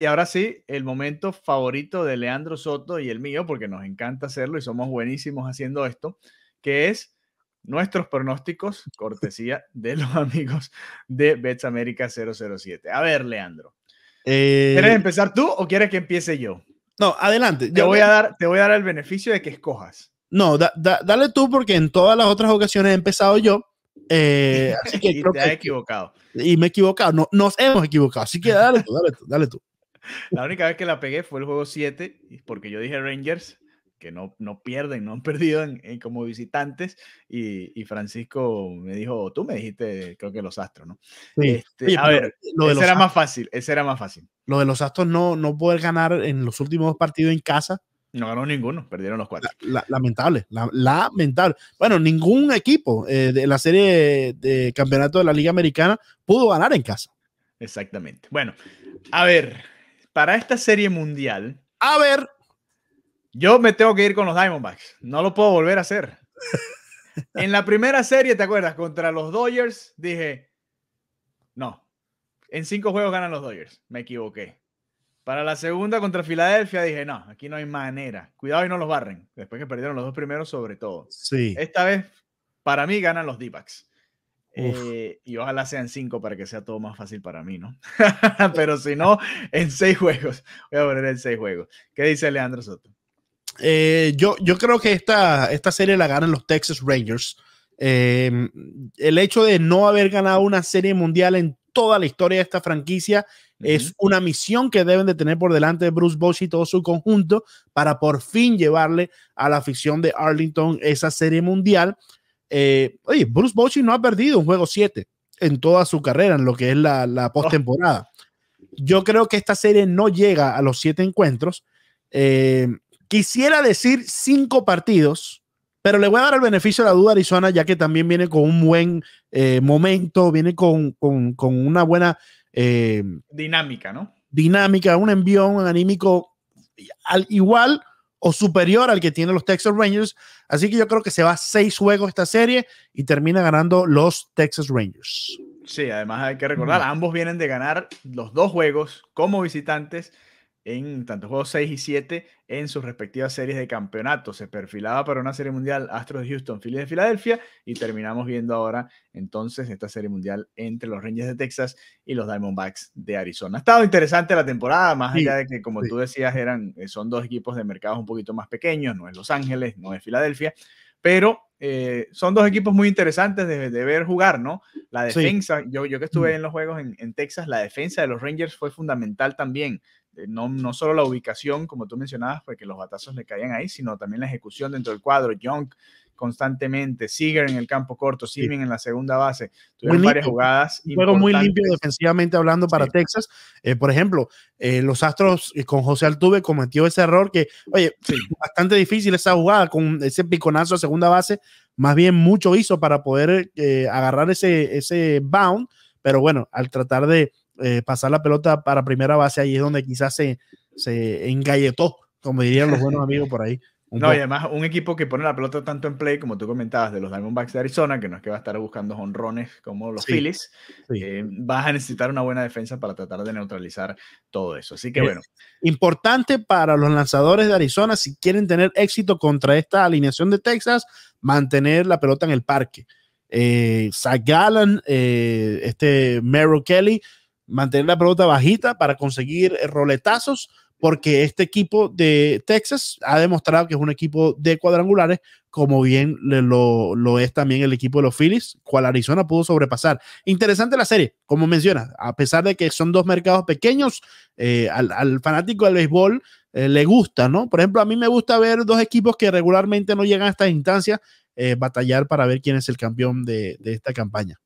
Y ahora sí, el momento favorito de Leandro Soto y el mío, porque nos encanta hacerlo y somos buenísimos haciendo esto, que es nuestros pronósticos, cortesía de los amigos de Bets América 007. A ver, Leandro. ¿Quieres eh, empezar tú o quieres que empiece yo? No, adelante. Te, yo voy, a dar, te voy a dar el beneficio de que escojas. No, dale tú porque en todas las otras ocasiones he empezado yo. Eh, así que y te has equivocado. Y me he equivocado. No, nos hemos equivocado. Así que dale dale dale tú. La única vez que la pegué fue el juego 7, porque yo dije Rangers, que no, no pierden, no han perdido como visitantes, y, Francisco me dijo, tú me dijiste, creo que los Astros, ¿no? Este, a ver, lo ese era más fácil, ese era más fácil. Lo de los Astros no, no poder ganar en los últimos partidos en casa. No ganó ninguno, perdieron los cuatro. lamentable, lamentable. Bueno, ningún equipo eh, de la serie de campeonato de la Liga Americana pudo ganar en casa. Exactamente. Bueno, a ver, para esta serie mundial. A ver. Yo me tengo que ir con los Diamondbacks. No lo puedo volver a hacer. en la primera serie, ¿te acuerdas? Contra los Dodgers, dije, no. En cinco juegos ganan los Dodgers. Me equivoqué. Para la segunda contra Filadelfia dije, no, aquí no hay manera. Cuidado y no los barren. Después que perdieron los dos primeros sobre todo. Sí. Esta vez, para mí, ganan los D-Backs. Eh, y ojalá sean cinco para que sea todo más fácil para mí, ¿no? Pues Pero si no, en seis juegos. Voy a poner en seis juegos. ¿Qué dice Leandro Soto? Eh, yo, yo creo que esta, esta serie la ganan los Texas Rangers. Em, el hecho de no haber ganado una serie mundial en toda la historia de esta franquicia es una misión que deben de tener por delante Bruce Bosch y todo su conjunto para por fin llevarle a la afición de Arlington esa serie mundial. Eh, oye, Bruce Bochy no ha perdido un juego 7 en toda su carrera, en lo que es la, post oh. postemporada. Yo creo que esta serie no llega a los 7 encuentros. Eh, quisiera decir 5 partidos, pero le voy a dar el beneficio de la duda a Arizona, ya que también viene con un buen eh, momento, viene con, con una buena... dinámica, ¿no? Dinámica, un envión anímico al, igual o superior al que tienen los Texas Rangers. Así que yo creo que se va seis juegos esta serie y termina ganando los Texas Rangers. Sí, además hay que recordar, mm. ambos vienen de ganar los dos juegos como visitantes en tanto juegos 6 y 7 en sus respectivas series de campeonatos Se perfilaba para una serie mundial Astros de Houston, Phillies de Filadelfia y terminamos viendo ahora entonces esta serie mundial entre los Rangers de Texas y los Diamondbacks de Arizona. Ha estado interesante la temporada, más allá de que como tú decías eran eh, son dos equipos de mercados un poquito más pequeños, no es Los Ángeles, no es Filadelfia, pero eh, son dos equipos muy interesantes de, ver jugar, ¿no? La defensa, yo, yo que estuve en los juegos en, en, Texas, la defensa de los Rangers fue fundamental también. Eh, no, solo la ubicación, como tú mencionabas, porque los batazos le caían ahí, sino también la ejecución dentro del cuadro. Young constantemente, Seager en el campo corto, simon en la segunda base. Tuvieron varias jugadas. juego muy limpio defensivamente hablando para Texas. Eh, por ejemplo, eh, los Astros con José Altuve cometió ese error que, oye, bastante difícil esa jugada con ese piconazo a segunda base. Más bien mucho hizo para poder agarrar ese, ese bound, pero bueno, al tratar de eh, pasar la pelota para primera base, ahí es donde quizás se, engalletó, como dirían los buenos amigos por ahí. no, y además un equipo que pone la pelota tanto en play, como tú comentabas, de los Diamondbacks de Arizona, que no es que va a estar buscando honrones como los Phillies, eh, vas a necesitar una buena defensa para tratar de neutralizar todo eso. Así que eh, bueno. Importante para los lanzadores de Arizona, si quieren tener éxito contra esta alineación de Texas, mantener la pelota en el parque. Eh, Zach este Merrill Kelly, mantener la pelota bajita para conseguir eh, roletazos, porque este equipo de Texas ha demostrado que es un equipo de cuadrangulares, como bien lo, es también el equipo de los Phillies, cual Arizona pudo sobrepasar. Interesante la serie, como mencionas, a pesar de que son dos mercados pequeños, eh, al, fanático del béisbol eh, le gusta, ¿no? Por ejemplo, a mí me gusta ver dos equipos que regularmente no llegan a estas instancias batallar para ver quién es el campeón de esta campaña.